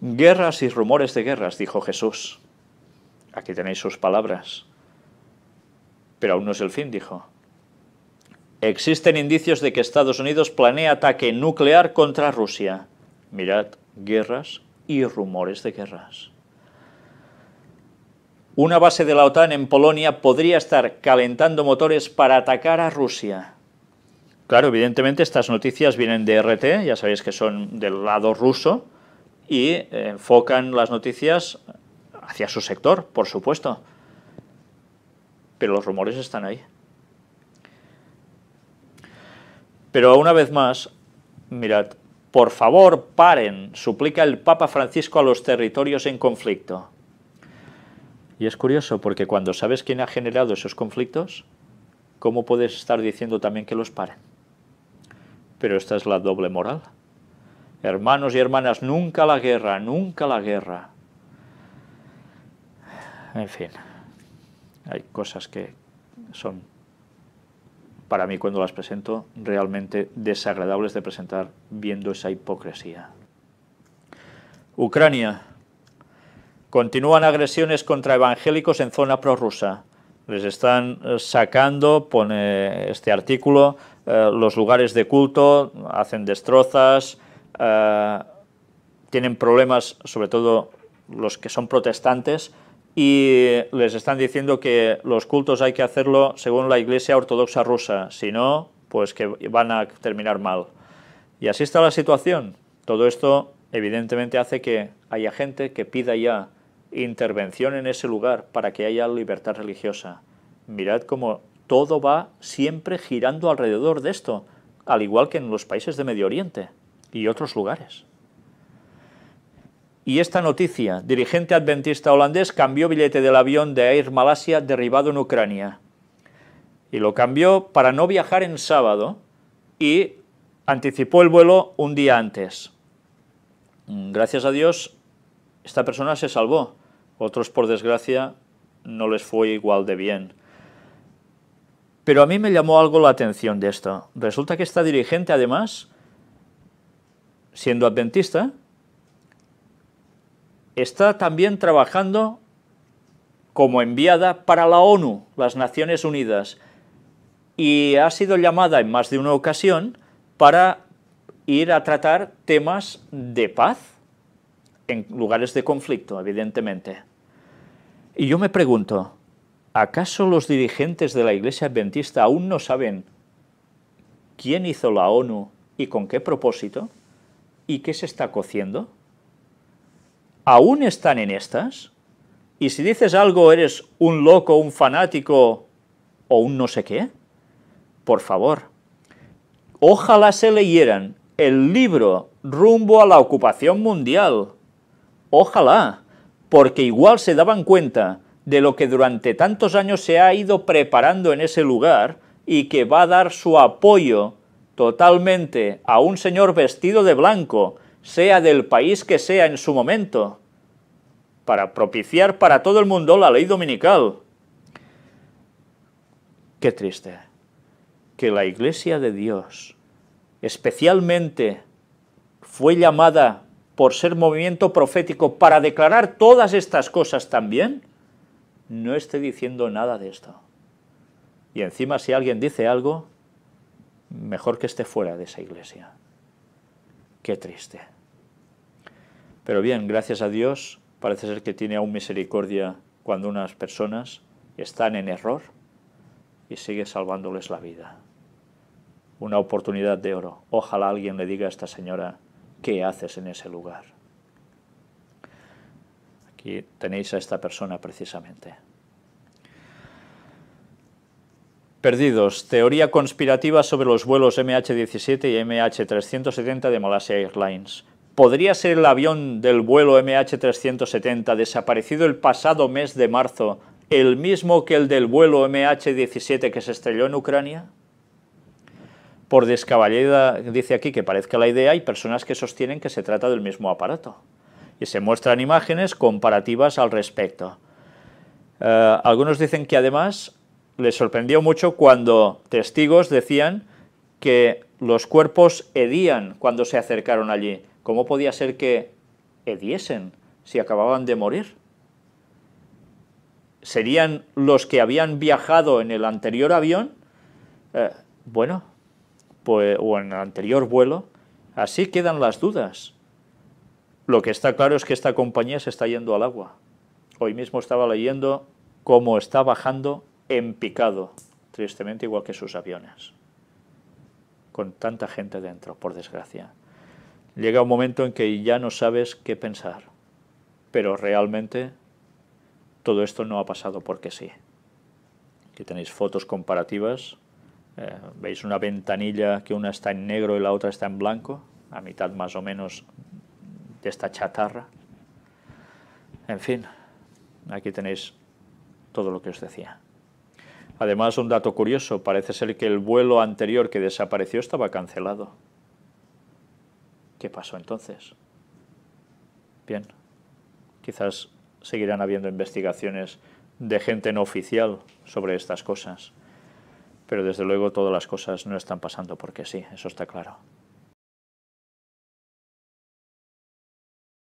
Guerras y rumores de guerras, dijo Jesús. Aquí tenéis sus palabras. Pero aún no es el fin, dijo. Existen indicios de que Estados Unidos planea ataque nuclear contra Rusia. Mirad, guerras y rumores de guerras. Una base de la OTAN en Polonia podría estar calentando motores para atacar a Rusia. Claro, evidentemente estas noticias vienen de RT, ya sabéis que son del lado ruso, y eh, enfocan las noticias hacia su sector, por supuesto. Pero los rumores están ahí. Pero una vez más, mirad, por favor paren, suplica el Papa Francisco a los territorios en conflicto. Y es curioso porque cuando sabes quién ha generado esos conflictos, ¿cómo puedes estar diciendo también que los paren? Pero esta es la doble moral. Hermanos y hermanas, nunca la guerra, nunca la guerra. En fin, hay cosas que son, para mí cuando las presento, realmente desagradables de presentar viendo esa hipocresía. Ucrania. Continúan agresiones contra evangélicos en zona prorrusa. Les están eh, sacando, pone este artículo, eh, los lugares de culto, hacen destrozas, eh, tienen problemas, sobre todo los que son protestantes, y les están diciendo que los cultos hay que hacerlo según la Iglesia Ortodoxa rusa, si no, pues que van a terminar mal. Y así está la situación. Todo esto evidentemente hace que haya gente que pida ya intervención en ese lugar para que haya libertad religiosa. Mirad cómo todo va siempre girando alrededor de esto, al igual que en los países de Medio Oriente y otros lugares. Y esta noticia, dirigente adventista holandés cambió billete del avión de Air Malasia derribado en Ucrania. Y lo cambió para no viajar en sábado y anticipó el vuelo un día antes. Mm, gracias a Dios, esta persona se salvó. Otros, por desgracia, no les fue igual de bien. Pero a mí me llamó algo la atención de esto. Resulta que esta dirigente, además, siendo adventista, está también trabajando como enviada para la ONU, las Naciones Unidas, y ha sido llamada en más de una ocasión para ir a tratar temas de paz en lugares de conflicto, evidentemente. Y yo me pregunto, ¿acaso los dirigentes de la Iglesia Adventista aún no saben quién hizo la ONU y con qué propósito? ¿Y qué se está cociendo? ¿Aún están en estas? Y si dices algo, eres un loco, un fanático o un no sé qué. Por favor, ojalá se leyeran el libro Rumbo a la ocupación mundial. Ojalá, porque igual se daban cuenta de lo que durante tantos años se ha ido preparando en ese lugar y que va a dar su apoyo totalmente a un señor vestido de blanco, sea del país que sea en su momento, para propiciar para todo el mundo la ley dominical. Qué triste que la Iglesia de Dios especialmente fue llamada por ser movimiento profético para declarar todas estas cosas también, no esté diciendo nada de esto. Y encima si alguien dice algo, mejor que esté fuera de esa iglesia. Qué triste. Pero bien, gracias a Dios, parece ser que tiene aún misericordia cuando unas personas están en error y sigue salvándoles la vida. Una oportunidad de oro. Ojalá alguien le diga a esta señora, ¿qué haces en ese lugar? Aquí tenéis a esta persona precisamente. Perdidos, teoría conspirativa sobre los vuelos MH17 y MH370 de Malaysia Airlines. ¿Podría ser el avión del vuelo MH370 desaparecido el pasado mes de marzo el mismo que el del vuelo MH17 que se estrelló en Ucrania? Por descabellada, dice aquí que parezca la idea, hay personas que sostienen que se trata del mismo aparato. Y se muestran imágenes comparativas al respecto. Eh, algunos dicen que además le sorprendió mucho cuando testigos decían que los cuerpos hedían cuando se acercaron allí. ¿Cómo podía ser que hediesen si acababan de morir? ¿Serían los que habían viajado en el anterior avión? Eh, bueno, pues, o en el anterior vuelo. Así quedan las dudas. Lo que está claro es que esta compañía se está yendo al agua. Hoy mismo estaba leyendo cómo está bajando empicado, tristemente igual que sus aviones, con tanta gente dentro, por desgracia. Llega un momento en que ya no sabes qué pensar, pero realmente todo esto no ha pasado porque sí. Aquí tenéis fotos comparativas, eh, veis una ventanilla que una está en negro y la otra está en blanco, a mitad más o menos de esta chatarra. En fin, aquí tenéis todo lo que os decía. Además, un dato curioso, parece ser que el vuelo anterior que desapareció estaba cancelado. ¿Qué pasó entonces? Bien, quizás seguirán habiendo investigaciones de gente no oficial sobre estas cosas, pero desde luego todas las cosas no están pasando porque sí, eso está claro.